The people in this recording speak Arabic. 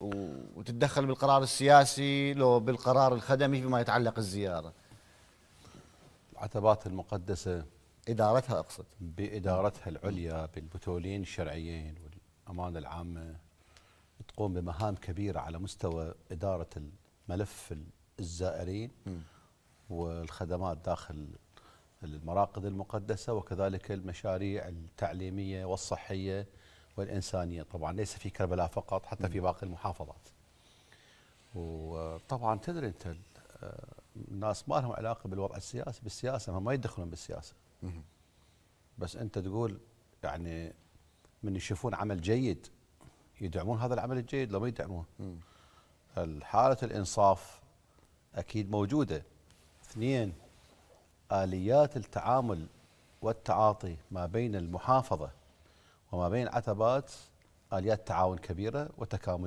وتتدخل بالقرار السياسي لو بالقرار الخدمي فيما يتعلق الزيارة العتبات المقدسة إدارتها أقصد بإدارتها العليا بالبتولين الشرعيين والأمانة العامة تقوم بمهام كبيرة على مستوى إدارة الملف الزائرين م. والخدمات داخل المراقد المقدسة وكذلك المشاريع التعليمية والصحية والإنسانية طبعا ليس في كربلاء فقط حتى في باقي المحافظات وطبعا تدري أنت الناس آه، ما لهم علاقة بالوضع السياسي بالسياسة ما يدخلون بالسياسة بس أنت تقول يعني من يشوفون عمل جيد يدعمون هذا العمل الجيد لو ما يدعمون حالة الإنصاف أكيد موجودة اثنين آليات التعامل والتعاطي ما بين المحافظة وما بين عتبات آليات تعاون كبيرة وتكاملية